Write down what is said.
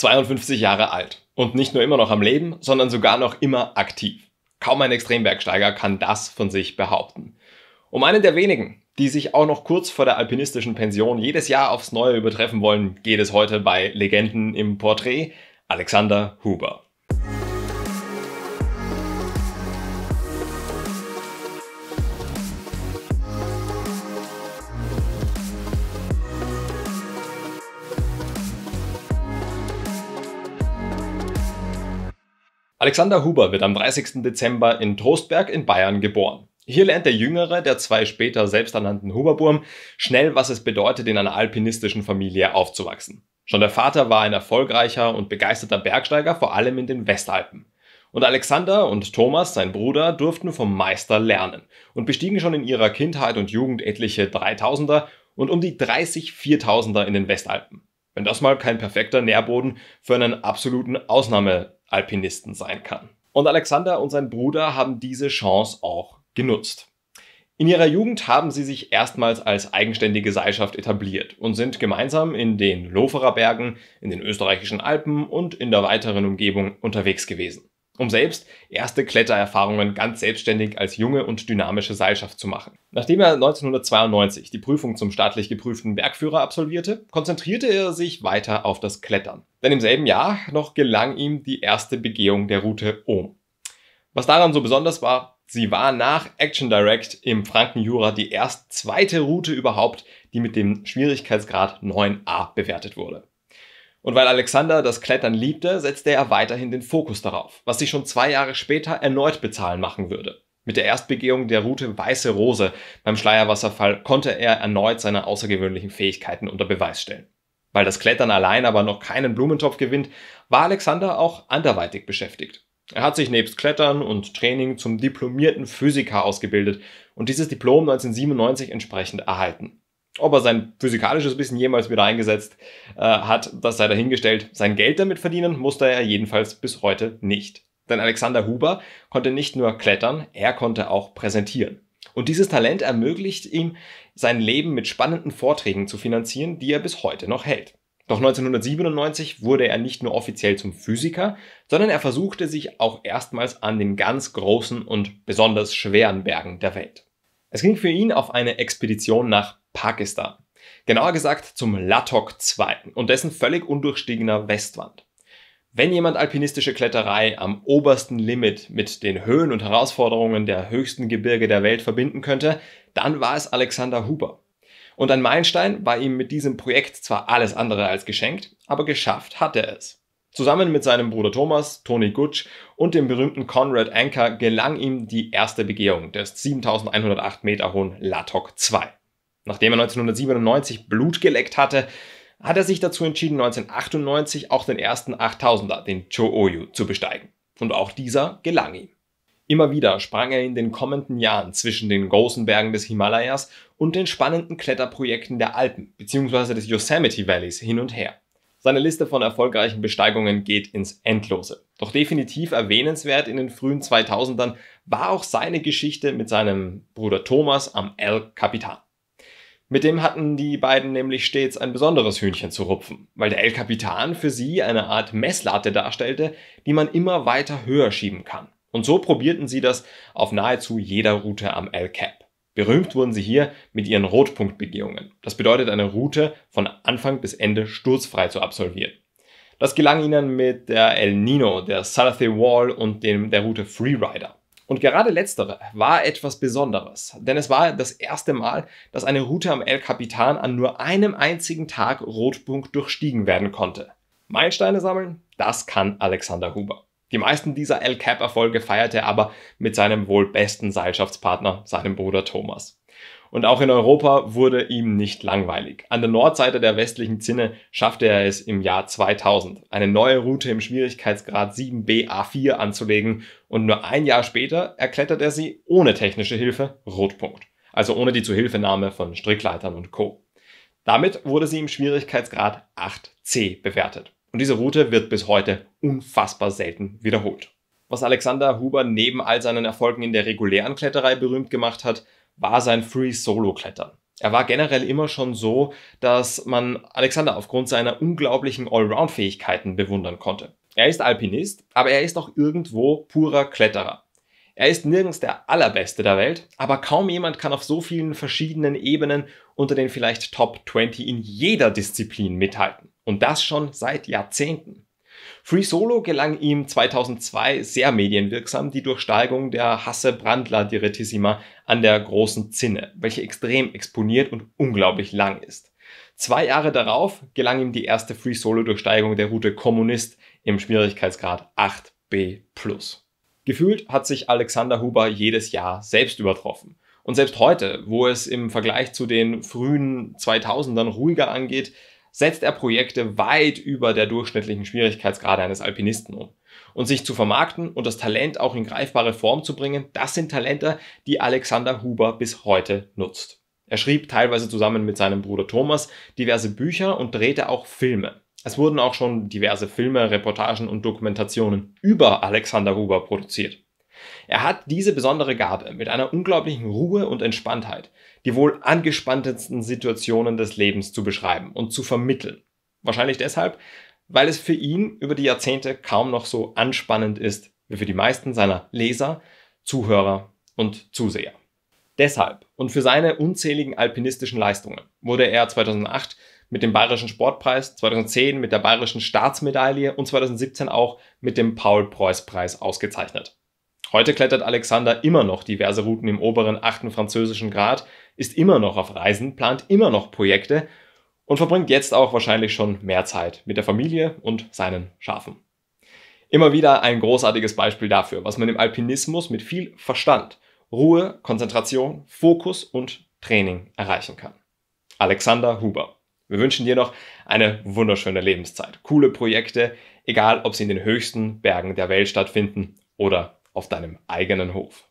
52 Jahre alt und nicht nur immer noch am Leben, sondern sogar noch immer aktiv. Kaum ein Extrembergsteiger kann das von sich behaupten. Um einen der wenigen, die sich auch noch kurz vor der alpinistischen Pension jedes Jahr aufs Neue übertreffen wollen, geht es heute bei Legenden im Porträt Alexander Huber. Alexander Huber wird am 30. Dezember in Trostberg in Bayern geboren. Hier lernt der jüngere der zwei später selbsternannten Huberburm schnell, was es bedeutet, in einer alpinistischen Familie aufzuwachsen. Schon der Vater war ein erfolgreicher und begeisterter Bergsteiger, vor allem in den Westalpen. Und Alexander und Thomas, sein Bruder, durften vom Meister lernen und bestiegen schon in ihrer Kindheit und Jugend etliche 3000er und um die 30 4000er in den Westalpen. Wenn das mal kein perfekter Nährboden für einen absoluten Ausnahme Alpinisten sein kann. Und Alexander und sein Bruder haben diese Chance auch genutzt. In ihrer Jugend haben sie sich erstmals als eigenständige Seilschaft etabliert und sind gemeinsam in den Loferer Bergen, in den österreichischen Alpen und in der weiteren Umgebung unterwegs gewesen um selbst erste Klettererfahrungen ganz selbstständig als junge und dynamische Seilschaft zu machen. Nachdem er 1992 die Prüfung zum staatlich geprüften Bergführer absolvierte, konzentrierte er sich weiter auf das Klettern. Denn im selben Jahr noch gelang ihm die erste Begehung der Route Ohm. Was daran so besonders war, Sie war nach Action Direct im Frankenjura die erst zweite Route überhaupt, die mit dem Schwierigkeitsgrad 9a bewertet wurde. Und weil Alexander das Klettern liebte, setzte er weiterhin den Fokus darauf, was sich schon zwei Jahre später erneut bezahlen machen würde. Mit der Erstbegehung der Route Weiße Rose beim Schleierwasserfall konnte er erneut seine außergewöhnlichen Fähigkeiten unter Beweis stellen. Weil das Klettern allein aber noch keinen Blumentopf gewinnt, war Alexander auch anderweitig beschäftigt. Er hat sich nebst Klettern und Training zum diplomierten Physiker ausgebildet und dieses Diplom 1997 entsprechend erhalten. Ob er sein physikalisches Wissen jemals wieder eingesetzt äh, hat, das sei dahingestellt. Sein Geld damit verdienen musste er jedenfalls bis heute nicht. Denn Alexander Huber konnte nicht nur klettern, er konnte auch präsentieren. Und dieses Talent ermöglicht ihm, sein Leben mit spannenden Vorträgen zu finanzieren, die er bis heute noch hält. Doch 1997 wurde er nicht nur offiziell zum Physiker, sondern er versuchte sich auch erstmals an den ganz großen und besonders schweren Bergen der Welt. Es ging für ihn auf eine Expedition nach Pakistan. Genauer gesagt zum Latok II und dessen völlig undurchstiegener Westwand. Wenn jemand alpinistische Kletterei am obersten Limit mit den Höhen und Herausforderungen der höchsten Gebirge der Welt verbinden könnte, dann war es Alexander Huber. Und ein Meilenstein war ihm mit diesem Projekt zwar alles andere als geschenkt, aber geschafft hat er es. Zusammen mit seinem Bruder Thomas, Tony Gutsch und dem berühmten Conrad Anker gelang ihm die erste Begehung des 7108 Meter hohen Latok II. Nachdem er 1997 Blut geleckt hatte, hat er sich dazu entschieden, 1998 auch den ersten 8000er, den Cho-Oyu, zu besteigen. Und auch dieser gelang ihm. Immer wieder sprang er in den kommenden Jahren zwischen den großen Bergen des Himalayas und den spannenden Kletterprojekten der Alpen bzw. des Yosemite Valleys hin und her. Seine Liste von erfolgreichen Besteigungen geht ins Endlose. Doch definitiv erwähnenswert in den frühen 2000ern war auch seine Geschichte mit seinem Bruder Thomas am El Capitan. Mit dem hatten die beiden nämlich stets ein besonderes Hühnchen zu rupfen, weil der El Capitan für sie eine Art Messlatte darstellte, die man immer weiter höher schieben kann. Und so probierten sie das auf nahezu jeder Route am El Cap. Berühmt wurden sie hier mit ihren Rotpunktbegehungen. Das bedeutet, eine Route von Anfang bis Ende sturzfrei zu absolvieren. Das gelang ihnen mit der El Nino, der Salathe Wall und dem, der Route Freerider. Und gerade letztere war etwas Besonderes, denn es war das erste Mal, dass eine Route am El Capitan an nur einem einzigen Tag Rotpunkt durchstiegen werden konnte. Meilensteine sammeln, das kann Alexander Huber. Die meisten dieser El Cap-Erfolge feiert er aber mit seinem wohl besten Seilschaftspartner, seinem Bruder Thomas. Und auch in Europa wurde ihm nicht langweilig. An der Nordseite der westlichen Zinne schaffte er es im Jahr 2000, eine neue Route im Schwierigkeitsgrad 7BA4 anzulegen und nur ein Jahr später erklettert er sie ohne technische Hilfe Rotpunkt. Also ohne die Zuhilfenahme von Strickleitern und Co. Damit wurde sie im Schwierigkeitsgrad 8C bewertet. Und diese Route wird bis heute unfassbar selten wiederholt. Was Alexander Huber neben all seinen Erfolgen in der regulären Kletterei berühmt gemacht hat, war sein Free-Solo-Klettern. Er war generell immer schon so, dass man Alexander aufgrund seiner unglaublichen Allround-Fähigkeiten bewundern konnte. Er ist Alpinist, aber er ist auch irgendwo purer Kletterer. Er ist nirgends der allerbeste der Welt, aber kaum jemand kann auf so vielen verschiedenen Ebenen unter den vielleicht Top 20 in jeder Disziplin mithalten. Und das schon seit Jahrzehnten. Free Solo gelang ihm 2002 sehr medienwirksam die Durchsteigung der Hasse-Brandler-Direttissima an der großen Zinne, welche extrem exponiert und unglaublich lang ist. Zwei Jahre darauf gelang ihm die erste Free Solo-Durchsteigung der Route Kommunist im Schwierigkeitsgrad 8b. Gefühlt hat sich Alexander Huber jedes Jahr selbst übertroffen. Und selbst heute, wo es im Vergleich zu den frühen 2000ern ruhiger angeht, setzt er Projekte weit über der durchschnittlichen Schwierigkeitsgrade eines Alpinisten um. Und sich zu vermarkten und das Talent auch in greifbare Form zu bringen, das sind Talente, die Alexander Huber bis heute nutzt. Er schrieb teilweise zusammen mit seinem Bruder Thomas diverse Bücher und drehte auch Filme. Es wurden auch schon diverse Filme, Reportagen und Dokumentationen über Alexander Huber produziert. Er hat diese besondere Gabe, mit einer unglaublichen Ruhe und Entspanntheit die wohl angespanntesten Situationen des Lebens zu beschreiben und zu vermitteln. Wahrscheinlich deshalb, weil es für ihn über die Jahrzehnte kaum noch so anspannend ist wie für die meisten seiner Leser, Zuhörer und Zuseher. Deshalb und für seine unzähligen alpinistischen Leistungen wurde er 2008 mit dem Bayerischen Sportpreis, 2010 mit der Bayerischen Staatsmedaille und 2017 auch mit dem Paul-Preuß-Preis ausgezeichnet. Heute klettert Alexander immer noch diverse Routen im oberen 8. französischen Grad, ist immer noch auf Reisen, plant immer noch Projekte und verbringt jetzt auch wahrscheinlich schon mehr Zeit mit der Familie und seinen Schafen. Immer wieder ein großartiges Beispiel dafür, was man im Alpinismus mit viel Verstand, Ruhe, Konzentration, Fokus und Training erreichen kann. Alexander Huber. Wir wünschen dir noch eine wunderschöne Lebenszeit, coole Projekte, egal ob sie in den höchsten Bergen der Welt stattfinden oder auf deinem eigenen Hof.